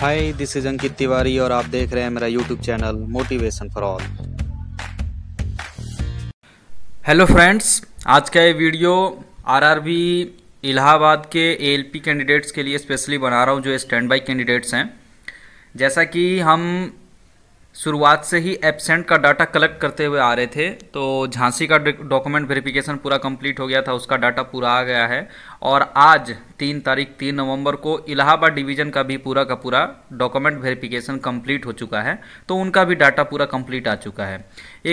hi this is Ankit Tiwari और आप देख रहे हैं मेरा YouTube channel motivation for all hello friends आज का ये वीडियो आरआरबी इलाहाबाद के एएलपी कैंडिडेट्स के लिए स्पेशली बना रहा हूँ जो स्टैंड बाई कैंडिडेट्स हैं जैसा कि हम शुरुआत से ही एबसेंट का डाटा कलेक्ट करते हुए आ रहे थे तो झांसी का डॉक्यूमेंट वेरिफिकेशन पूरा कंप्लीट हो गया था उसका डाटा पूरा आ गया है और आज तीन तारीख तीन नवंबर को इलाहाबाद डिवीजन का भी पूरा का पूरा डॉक्यूमेंट वेरिफिकेशन कंप्लीट हो चुका है तो उनका भी डाटा पूरा कंप्लीट आ चुका है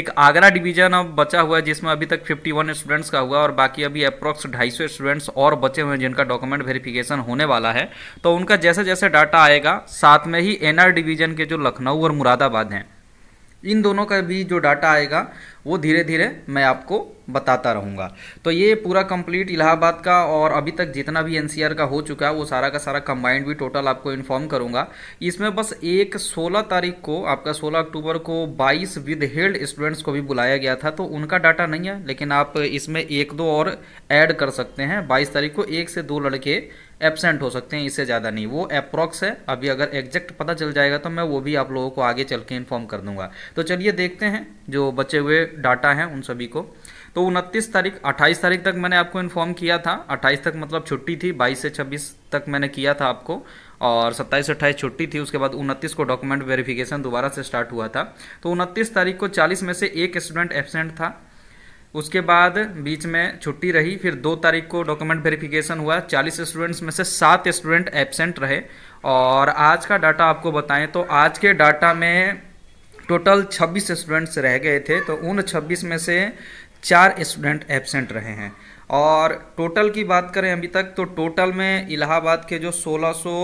एक आगरा डिवीजन अब बचा हुआ है जिसमें अभी तक 51 स्टूडेंट्स का हुआ और बाकी अभी अप्रॉक्स ढाई स्टूडेंट्स और बचे हुए हैं जिनका डॉक्यूमेंट वेरिफिकेशन होने वाला है तो उनका जैसे जैसे डाटा आएगा साथ में ही एनआर डिवीजन के जो लखनऊ और मुरादाबाद इन दोनों का भी जो डाटा आएगा वो धीरे धीरे मैं आपको बताता रहूँगा तो ये पूरा कंप्लीट इलाहाबाद का और अभी तक जितना भी एनसीआर का हो चुका है वो सारा का सारा कंबाइंड भी टोटल आपको इन्फॉर्म करूँगा इसमें बस एक 16 तारीख को आपका 16 अक्टूबर को 22 विद हेल्ड स्टूडेंट्स को भी बुलाया गया था तो उनका डाटा नहीं है लेकिन आप इसमें एक दो और ऐड कर सकते हैं बाईस तारीख को एक से दो लड़के एबसेंट हो सकते हैं इससे ज़्यादा नहीं वो अप्रॉक्स है अभी अगर एग्जैक्ट पता चल जाएगा तो मैं वो भी आप लोगों को आगे चल के इन्फॉर्म कर दूंगा तो चलिए देखते हैं जो बचे हुए डाटा हैं उन सभी को तो उनतीस तारीख अट्ठाईस तारीख तक मैंने आपको इन्फॉर्म किया था अट्ठाईस तक मतलब छुट्टी थी बाईस से छब्बीस तक मैंने किया था आपको और सत्ताईस अट्ठाईस छुट्टी थी उसके बाद उनतीस को डॉक्यूमेंट वेरिफिकेशन दोबारा से स्टार्ट हुआ था तो उनतीस तारीख को चालीस में से एक स्टूडेंट एबसेंट था उसके बाद बीच में छुट्टी रही फिर दो तारीख को डॉक्यूमेंट वेरिफिकेशन हुआ चालीस स्टूडेंट्स में से सात स्टूडेंट एबसेंट रहे और आज का डाटा आपको बताएं तो आज के डाटा में टोटल 26 स्टूडेंट्स रह गए थे तो उन 26 में से चार स्टूडेंट एबसेंट रहे हैं और टोटल की बात करें अभी तक तो टोटल में इलाहाबाद के जो 1600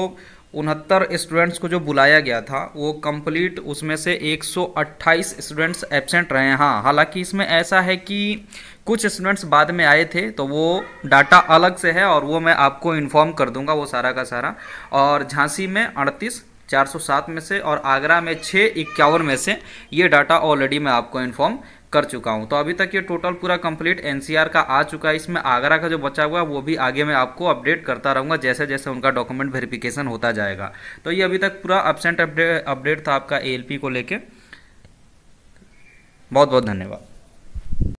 उनहत्तर स्टूडेंट्स को जो बुलाया गया था वो कंप्लीट उसमें से 128 स्टूडेंट्स एबसेंट रहे हैं हाँ हालांकि इसमें ऐसा है कि कुछ स्टूडेंट्स बाद में आए थे तो वो डाटा अलग से है और वो मैं आपको इन्फॉर्म कर दूंगा वो सारा का सारा और झांसी में अड़तीस 407 में से और आगरा में छः इक्यावन में से ये डाटा ऑलरेडी मैं आपको इन्फॉर्म कर चुका हूं तो अभी तक ये टोटल पूरा कंप्लीट एनसीआर का आ चुका है इसमें आगरा का जो बचा हुआ है वो भी आगे मैं आपको अपडेट करता रहूंगा जैसे जैसे उनका डॉक्यूमेंट वेरिफिकेशन होता जाएगा तो ये अभी तक पूरा अपसेंट अपडेट था आपका ए को लेके बहुत बहुत धन्यवाद